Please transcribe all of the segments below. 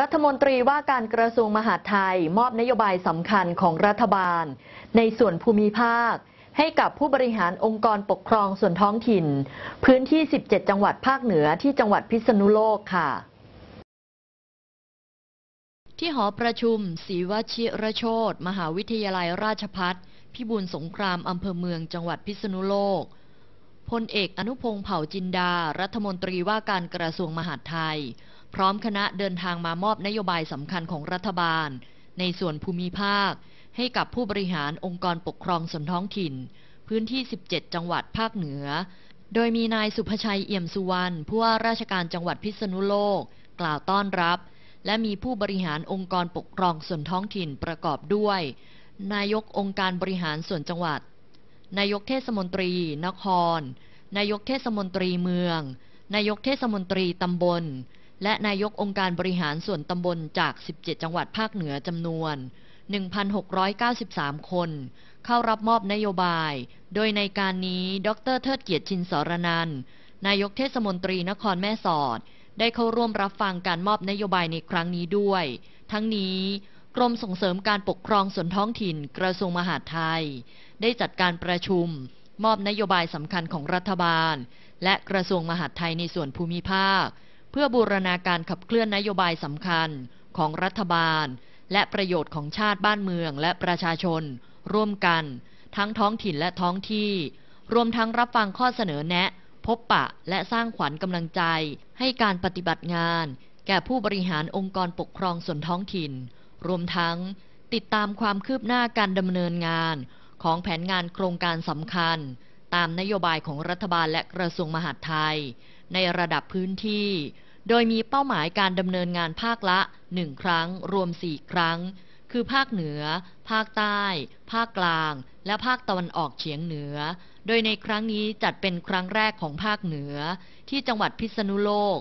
รัฐมนตรีว่าการกระทรวงมหาดไทย มอบนโยบายสำคัญของรัฐบาล ในส่วนภูมิภาค ให้กับผู้บริหารองค์กรปกครองส่วนท้องถิ่น พื้นที่ 17 จังหวัดภาคเหนือที่จังหวัดพิษณุโลกค่ะ ที่หอประชุมศรีวชิรโชตมหาวิทยาลัยราชพัฒพิบูลสงครามอำเภอเมืองจังหวัดพิษณุโลกพลเอกอนุพงศ์เผ่าจินดา รัฐมนตรีว่าการกระทรวงมหาดไทยพร้อมคณะเดินทางมามอบนโยบายสำคัญของรัฐบาลในส่วนภูมิภาคให้กับผู้บริหารองค์กรปกครองส่วนท้องถิ่น พื้นที่ 17 จังหวัดภาคเหนือ โดยมีนายสุภชัยเอี่ยมสุวรรณผู้ว่าราชการจังหวัดพิษณุโลก กล่าวต้อนรับ และมีผู้บริหารองค์กรปกครองส่วนท้องถิ่นประกอบด้วย นายกองค์การบริหารส่วนจังหวัด นายกเทศมนตรี นคร นายกเทศมนตรีเมือง นายกเทศมนตรีตำบลและนายกองค์การบริหารส่วนตำบลจาก 17 จังหวัดภาคเหนือจำนวน 1,693 คนเข้ารับมอบนโยบาย โดยในการนี้ ดร เทิดเกียรติชินสรนันนายกเทศมนตรีนครแม่สอด ได้เข้าร่วมรับฟังการมอบนโยบายในครั้งนี้ด้วย ทั้งนี้กรมส่งเสริมการปกครองส่วนท้องถิ่นกระทรวงมหาดไทย ได้จัดการประชุม มอบนโยบายสำคัญของรัฐบาล และกระทรวงมหาดไทยในส่วนภูมิภาคเพื่อบูรณาการขับเคลื่อนนโยบายสำคัญของรัฐบาลและประโยชน์ของชาติบ้านเมืองและประชาชน ร่วมกัน ทั้งท้องถิ่นและท้องที่ รวมทั้งรับฟังข้อเสนอแนะ พบปะและสร้างขวัญกำลังใจให้การปฏิบัติงาน แก่ผู้บริหารองค์กรปกครองส่วนท้องถิ่น รวมทั้ง ติดตามความคืบหน้าการดำเนินงาน ของแผนงานโครงการสำคัญตามนโยบายของรัฐบาลและกระทรวงมหาดไทย ในระดับพื้นที่ โดยมีเป้าหมายการ ดำเนินงานภาคละหนึ่งครั้ง รวมสี่ครั้ง คือภาคเหนือ ภาคใต้ ภาคกลาง และภาคตะวันออกเฉียงเหนือ โดยในครั้งนี้จัดเป็นครั้งแรกของภาคเหนือ ที่จังหวัดพิษณุโลก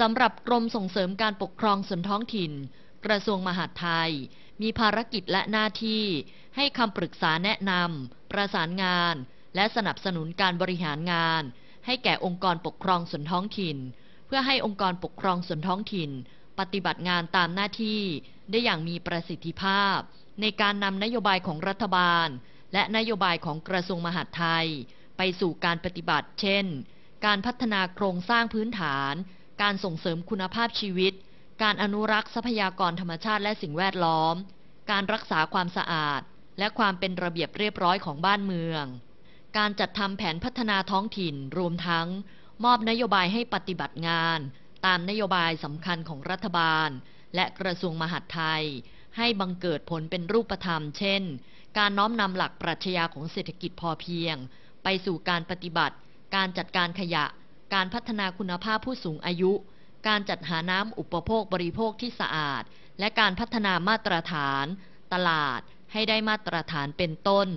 สำหรับกรมส่งเสริมการปกครองส่วนท้องถิ่น กระทรวงมหาดไทย มีภารกิจและหน้าที่ ให้คำปรึกษาแนะนำประสานงานและสนับสนุนการบริหารงาน ให้แก่องค์กรปกครองส่วนท้องถิ่น เพื่อให้องค์กรปกครองส่วนท้องถิ่น ปฏิบัติงานตามหน้าที่ ได้อย่างมีประสิทธิภาพ ในการนำ นโยบายของรัฐบาล และนโยบายของกระทรวงมหาดไทย ไปสู่การปฏิบัติ เช่น การพัฒนาโครงสร้างพื้นฐาน การส่งเสริมคุณภาพชีวิต การอนุรักษ์ทรัพยากรธรรมชาติและสิ่งแวดล้อม การรักษาความสะอาด และความเป็นระเบียบเรียบร้อยของบ้านเมืองการจัดทำแผนพัฒนาท้องถิ่นรวมทั้ง มอบนโยบายให้ปฏิบัติงาน ตามนโยบายสำคัญของรัฐบาล และกระทรวงมหาดไทย ให้บังเกิดผลเป็นรูปธรรมเช่น การน้อมนำหลักปรัชญาของเศรษฐกิจพอเพียง ไปสู่การปฏิบัติ การจัดการขยะการพัฒนาคุณภาพผู้สูงอายุ การจัดหาน้ำอุปโภคบริโภคที่สะอาด และการพัฒนามาตรฐาน ตลาดให้ได้มาตรฐานเป็นต้น